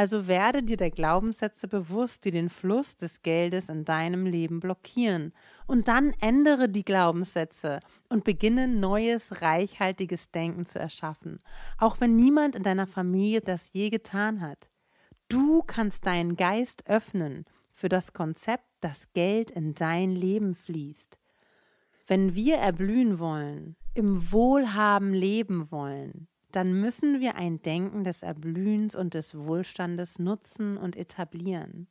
Also werde dir der Glaubenssätze bewusst, die den Fluss des Geldes in deinem Leben blockieren. Und dann ändere die Glaubenssätze und beginne neues, reichhaltiges Denken zu erschaffen. Auch wenn niemand in deiner Familie das je getan hat. Du kannst deinen Geist öffnen für das Konzept, dass Geld in dein Leben fließt. Wenn wir erblühen wollen, im Wohlhaben leben wollen, dann müssen wir ein Denken des Erblühens und des Wohlstandes nutzen und etablieren.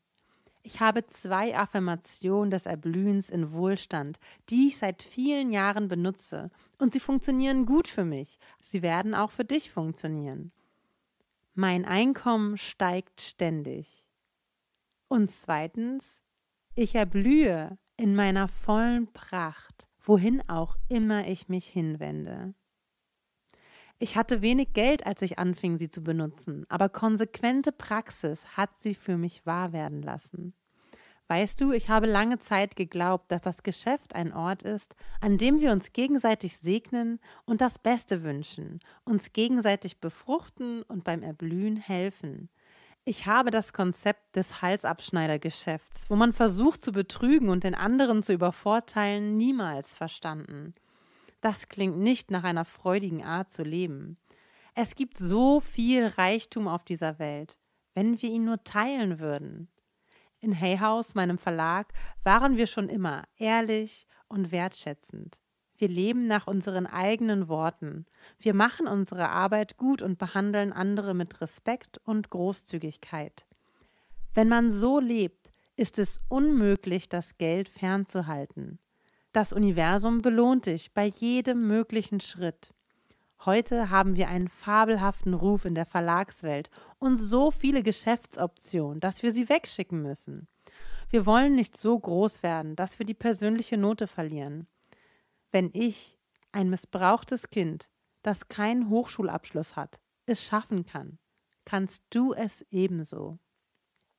Ich habe zwei Affirmationen des Erblühens in Wohlstand, die ich seit vielen Jahren benutze, und sie funktionieren gut für mich. Sie werden auch für dich funktionieren. Mein Einkommen steigt ständig. Und zweitens, ich erblühe in meiner vollen Pracht, wohin auch immer ich mich hinwende. Ich hatte wenig Geld, als ich anfing, sie zu benutzen, aber konsequente Praxis hat sie für mich wahr werden lassen. Weißt du, ich habe lange Zeit geglaubt, dass das Geschäft ein Ort ist, an dem wir uns gegenseitig segnen und das Beste wünschen, uns gegenseitig befruchten und beim Erblühen helfen. Ich habe das Konzept des Halsabschneidergeschäfts, wo man versucht zu betrügen und den anderen zu übervorteilen, niemals verstanden. Das klingt nicht nach einer freudigen Art zu leben. Es gibt so viel Reichtum auf dieser Welt, wenn wir ihn nur teilen würden. In Hay House, meinem Verlag, waren wir schon immer ehrlich und wertschätzend. Wir leben nach unseren eigenen Worten. Wir machen unsere Arbeit gut und behandeln andere mit Respekt und Großzügigkeit. Wenn man so lebt, ist es unmöglich, das Geld fernzuhalten. Das Universum belohnt dich bei jedem möglichen Schritt. Heute haben wir einen fabelhaften Ruf in der Verlagswelt und so viele Geschäftsoptionen, dass wir sie wegschicken müssen. Wir wollen nicht so groß werden, dass wir die persönliche Note verlieren. Wenn ich, ein missbrauchtes Kind, das keinen Hochschulabschluss hat, es schaffen kann, kannst du es ebenso.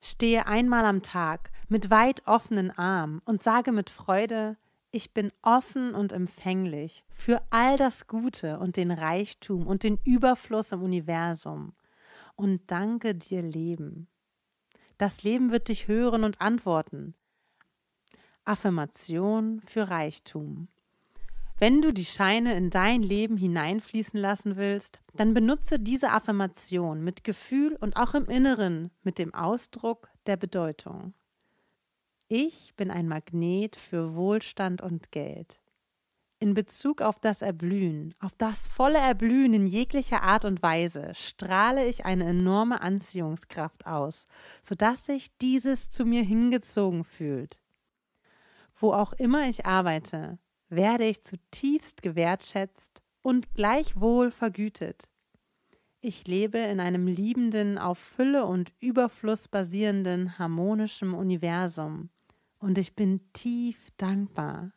Stehe einmal am Tag mit weit offenen Armen und sage mit Freude, ich bin offen und empfänglich für all das Gute und den Reichtum und den Überfluss im Universum. Und danke dir, Leben. Das Leben wird dich hören und antworten. Affirmation für Reichtum. Wenn du die Scheine in dein Leben hineinfließen lassen willst, dann benutze diese Affirmation mit Gefühl und auch im Inneren mit dem Ausdruck der Bedeutung. Ich bin ein Magnet für Wohlstand und Geld. In Bezug auf das Erblühen, auf das volle Erblühen in jeglicher Art und Weise, strahle ich eine enorme Anziehungskraft aus, sodass sich dieses zu mir hingezogen fühlt. Wo auch immer ich arbeite, werde ich zutiefst gewertschätzt und gleichwohl vergütet. Ich lebe in einem liebenden, auf Fülle und Überfluss basierenden, harmonischen Universum, und ich bin tief dankbar.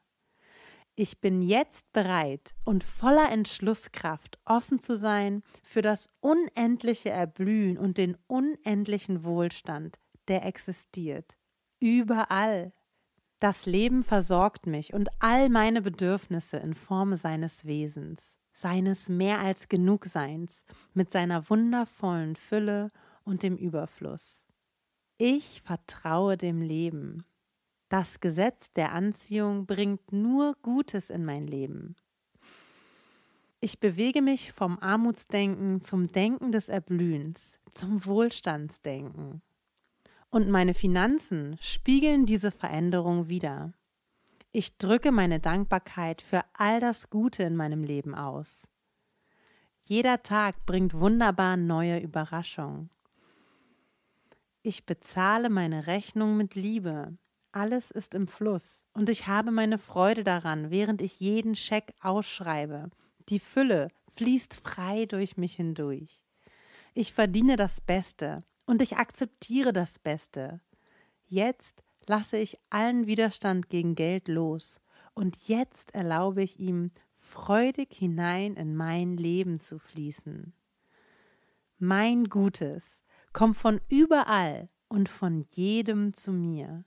Ich bin jetzt bereit und voller Entschlusskraft offen zu sein für das unendliche Erblühen und den unendlichen Wohlstand, der existiert. Überall. Das Leben versorgt mich und all meine Bedürfnisse in Form seines Wesens, seines mehr als Genugseins, mit seiner wundervollen Fülle und dem Überfluss. Ich vertraue dem Leben das Gesetz der Anziehung bringt nur Gutes in mein Leben. Ich bewege mich vom Armutsdenken zum Denken des Erblühens, zum Wohlstandsdenken. Und meine Finanzen spiegeln diese Veränderung wider. Ich drücke meine Dankbarkeit für all das Gute in meinem Leben aus. Jeder Tag bringt wunderbar neue Überraschungen. Ich bezahle meine Rechnung mit Liebe alles ist im Fluss und ich habe meine Freude daran, während ich jeden Scheck ausschreibe. Die Fülle fließt frei durch mich hindurch. Ich verdiene das Beste und ich akzeptiere das Beste. Jetzt lasse ich allen Widerstand gegen Geld los und jetzt erlaube ich ihm, freudig hinein in mein Leben zu fließen. Mein Gutes kommt von überall und von jedem zu mir.